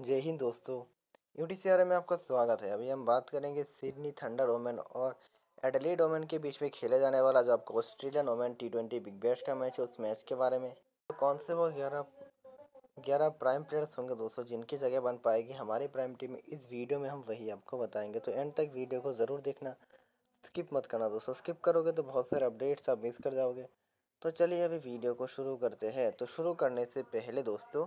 जय हिंद दोस्तों U T में आपका स्वागत है अभी हम बात करेंगे सिडनी थंडर ओमेन और एडलीड ओमेन के बीच में खेला जाने वाला जो आपको Australian women T twenty Big Bash का मैच है उस मैच के बारे में तो कौन से वो ग्यारह ग्यारह प्राइम प्लेयर्स होंगे दोस्तों जिनकी जगह बन पाएगी हमारी प्राइम टीम इस वीडियो में हम वही आपको बताएंगे तो एंड तक वीडियो को ज़रूर देखना स्किप मत करना दोस्तों स्किप करोगे तो बहुत सारे अपडेट्स आप मिस कर जाओगे तो चलिए अभी वीडियो को शुरू करते हैं तो शुरू करने से पहले दोस्तों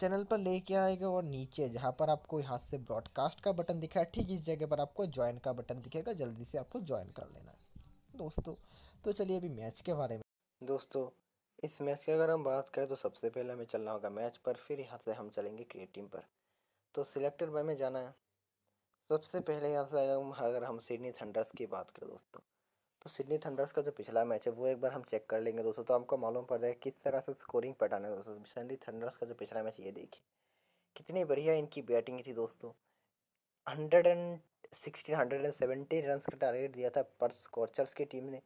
चैनल पर लेके आएगा और नीचे जहाँ पर आपको यहाँ से ब्रॉडकास्ट का बटन दिख रहा है ठीक इस जगह पर आपको ज्वाइन का बटन दिखेगा जल्दी से आपको ज्वाइन कर लेना है दोस्तों तो चलिए अभी मैच के बारे में दोस्तों इस मैच की अगर हम बात करें तो सबसे पहले हमें चलना होगा मैच पर फिर यहाँ से हम चलेंगे क्रिकेट टीम पर तो सिलेक्टेड बाय में जाना है सबसे पहले यहाँ से अगर हम अगर हम सिडनी थंडर्स की बात करें दोस्तों सिडनी थंडर्स का जो पिछला मैच है वो एक बार हम चेक कर लेंगे दोस्तों तो आपको मालूम पड़ जाएगा किस तरह से स्कोरिंग पैटर्न है दोस्तों सिडनी थंडर्स का जो पिछला मैच ये देखिए कितनी बढ़िया इनकी बैटिंग थी दोस्तों hundred and sixteen hundred and seventy run का टारगेट दिया था पर स्कॉर्चर्स की टीम ने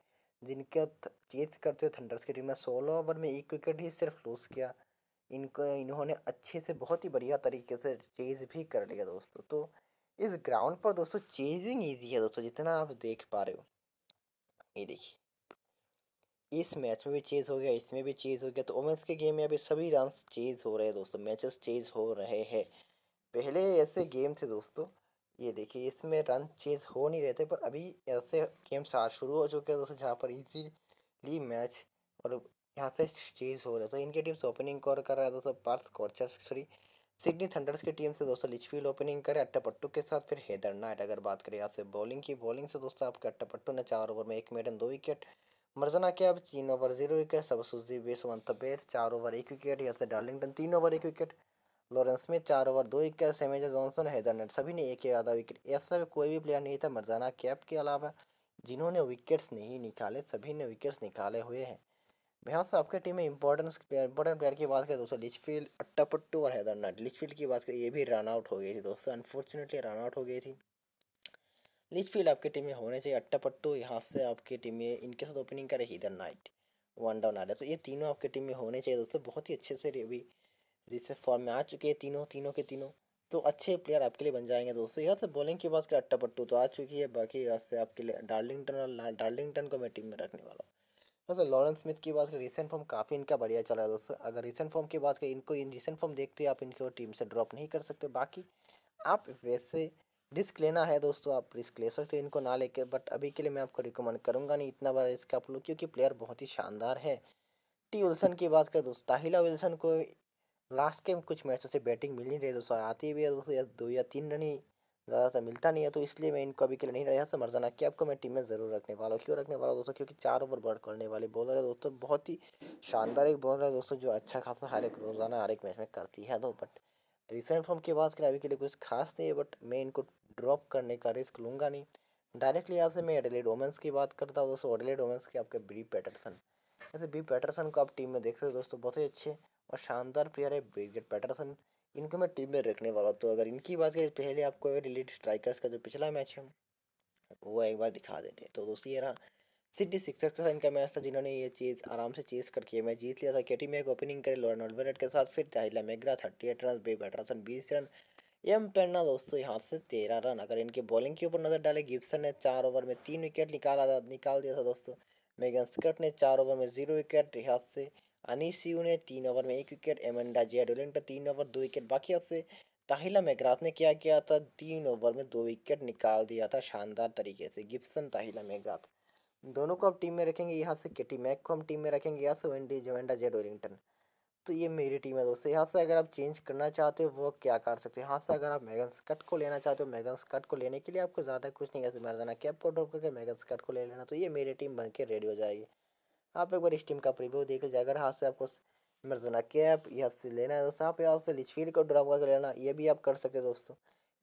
जिनके चेत करते हुए थंडर्स की टीम ने सोलह ओवर में एक विकेट ही सिर्फ लूज किया इनको इन्होंने अच्छे से बहुत ही बढ़िया तरीके से चेज भी कर लिया दोस्तों तो इस ग्राउंड पर दोस्तों चेजिंग ईजी है दोस्तों जितना आप देख पा रहे हो ये देखिए इस मैच में भी चेज हो गया इसमें भी चेज हो गया तो ओमेंस के गेम में अभी सभी रन चेज हो रहे हैं दोस्तों मैचेस चेज हो रहे हैं पहले ऐसे गेम थे दोस्तों ये देखिए इसमें रन चेज हो नहीं रहे थे पर अभी ऐसे गेम्स आज शुरू हो चुके हैं दोस्तों जहाँ पर इजीली मैच और यहाँ से चेज हो रहे तो इनके टीम्स ओपनिंग कॉर कर रहा है दोस्तों Perth Scorchers sorry Sydney Thunders की टीम से दोस्तों लिचफील्ड ओपनिंग करे अट्टापट्टू के साथ फिर हैदर नाइट अगर बात करें यहाँ से बॉलिंग की बॉलिंग से दोस्तों आपके अट्टापट्टू ने चार ओवर में एक मेडन दो विकेट मर्जना के अब तीन ओवर जीरो विकेट सबसुजी बीस वन चार ओवर एक विकेट यहाँ से डार्लिंगटन तीन ओवर एक विकेट लॉरेंस में चार ओवर दो विकेट सेमेजा जॉनसन हैदर नेट सभी ने एक आधा विकेट ऐसा कोई भी प्लेयर नहीं था मरजाना कैप के अलावा जिन्होंने विकेट्स नहीं निकाले सभी ने विकेट्स निकाले हुए हैं यहाँ से आपके टीम में इंपॉर्टेंस प्लेयर इंपॉर्टेंट प्लेयर की बात करें दोस्तों लिचफील्ड अट्टापट्टू और हैदर हैदरनाथ लिचफील्ड की बात करें ये भी रन आउट हो गई थी दोस्तों अनफॉर्चुनेटली रन आउट हो गई थी लिचफील्ड आपकी टीम में होने चाहिए अट्टापट्टू यहाँ से आपकी टीम में इनके साथ ओपनिंग करे हीदर नाइट वन डाउन आ रहा है तो ये तीनों आपकी टीम में होने चाहिए दोस्तों बहुत ही अच्छे से अभी रिसेफ फॉर्म में आ चुके हैं तीनों तीनों के तीनों तो अच्छे प्लेयर आपके लिए बन जाएंगे दोस्तों यहाँ से बॉलिंग की बात करें अट्टापट्टू तो आ चुकी है बाकी यहाँ से आपके लिए डार्लिंगटन और डार्लिंगटन को मैं टीम में रखने वाला हूँ दोस्तों लॉरेंस स्मिथ की बात करें रिसेंट फॉर्म काफ़ी इनका बढ़िया चला है दोस्तों अगर रिसेंट फॉर्म की बात करें इनको इन रिसेंट फॉर्म देखते आप इनको टीम से ड्रॉप नहीं कर सकते बाकी आप वैसे रिस्क लेना है दोस्तों आप रिस्क ले सकते हो इनको ना लेके बट अभी के लिए मैं आपको रिकमेंड करूँगा नहीं इतना बड़ा रिस्क आप लोग क्योंकि प्लेयर बहुत ही शानदार है टी विल्सन की बात करें दोस्तों ताहिला विल्सन को लास्ट के कुछ मैचों से बैटिंग मिल नहीं रही दोस्तों आती भी है दोस्तों या दो या तीन रन ही ज़्यादातर तो मिलता नहीं है तो इसलिए मैं इनको अभी के लिए नहीं रहा जाना कि आपको मैं टीम में ज़रूर रखने वाला हूँ क्यों रखने वाला दोस्तों क्योंकि चार ओवर बॉल करने वाले बॉलर है दोस्तों बहुत ही शानदार एक बॉलर है दोस्तों जो अच्छा खासा हर एक रोज़ाना हर एक मैच में करती है दो बट रिसेंट फॉर्म की बात करें अभी के लिए कुछ खास नहीं है बट मैं इनको ड्रॉप करने का रिस्क लूँगा नहीं डायरेक्टली यहाँ से मैं एडलेड ओमेंस की बात करता हूँ दोस्तों एडलेड ओमेंस के आपके बी पैटरसन ऐसे बी पैटरसन को आप टीम में देख सकते हो दोस्तों बहुत ही अच्छे और शानदार प्लेयर है ब्रिगेड पैटरसन इनको मैं टीम में रखने वाला तो अगर इनकी बात करें पहले आपको अगर स्ट्राइकर्स का जो पिछला मैच है वो एक बार दिखा देते तो दोस्तों ये रहा सिटी सिक्सर्स के साथ इनका मैच था जिन्होंने ये चीज़ आराम से चेस करके मैच जीत लिया था केटी मैग ओपनिंग करे लॉरन अल्बरेट के साथ फिर Tahlia McGrath thirty eight run बेब अठारह सन बीस रन एम पेन्ना दोस्तों यहाँ से तेरह रन अगर इनके बॉलिंग के ऊपर नज़र डाले गिब्सन ने चार ओवर में तीन विकेट निकाला था निकाल दिया था दोस्तों मेगन स्कट ने चार ओवर में जीरो विकेट यहाँ से अनिस यू ने तीन ओवर में एक विकेट एमेंडा जियाडोलिन ने तीन ओवर दो विकेट बाकी आपसे ताहिला मैकराथ ने क्या किया था तीन ओवर में दो विकेट निकाल दिया था शानदार तरीके से गिप्सन ताहिला मैकराथ दोनों को आप टीम में रखेंगे यहाँ से केटी मैक को हम टीम में रखेंगे यहाँ से वेंडी जवेंडा जेड वेलिंगटन तो ये मेरी टीम है दोस्तों यहाँ से अगर आप चेंज करना चाहते हो वो क्या कर सकते हो यहाँ से अगर आप मैगन स्कट को लेना चाहते हो मैगन स्कट को लेने के लिए आपको ज़्यादा कुछ नहीं कैसे मर जाना कैप को ड्रॉप करके मैगन स्कट को ले लेना तो ये मेरी टीम बन के रेडी हो जाएगी आप एक बार स्टीम का प्रीव्यू देख लीजिए अगर हाथ से आपको मरजुना कैप यहाँ से लेना है दोस्तों आप यहाँ से लिचफील को ड्रॉप करके लेना ये भी आप कर सकते हैं दोस्तों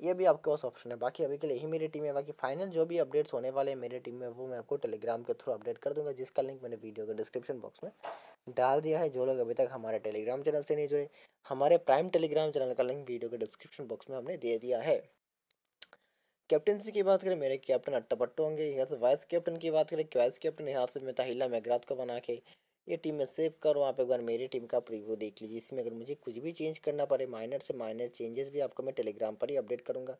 ये भी आपके पास ऑप्शन है बाकी अभी के लिए ही मेरी टीम है बाकी फाइनल जो भी अपडेट्स होने वाले हैं मेरी टीम में वो मैं आपको टेलीग्राम के थ्रू अपडेट कर दूंगा जिसका लिंक मैंने वीडियो के डिस्क्रिप्शन बॉक्स में डाल दिया है जो लोग अभी तक हमारे टेलीग्राम चैनल से नहीं जुड़े हमारे प्राइम टेलीग्राम चैनल का लिंक वीडियो के डिस्क्रिप्शन बॉक्स में हमने दे दिया है कैप्टनसी की बात करें मेरे कैप्टन अट्टापट्टू होंगे यहाँ से वाइस कैप्टन की बात करें वाइस कैप्टन यहाँ से मैं ताहिला मैगराथ को बना के ये टीम में सेव करो आप एक बार मेरी टीम का प्रीव्यू देख लीजिए इसमें अगर मुझे कुछ भी चेंज करना पड़े माइनर से माइनर चेंजेस भी आपको मैं टेलीग्राम पर ही अपडेट करूँगा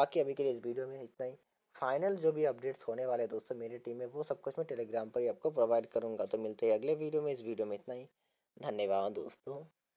बाकी अभी के लिए इस वीडियो में इतना ही फाइनल जो भी अपडेट्स होने वाले दोस्तों मेरी टीम में वो सब कुछ मैं टेलीग्राम पर ही आपको प्रोवाइड करूँगा तो मिलते हैं अगले वीडियो में इस वीडियो में इतना ही धन्यवाद दोस्तों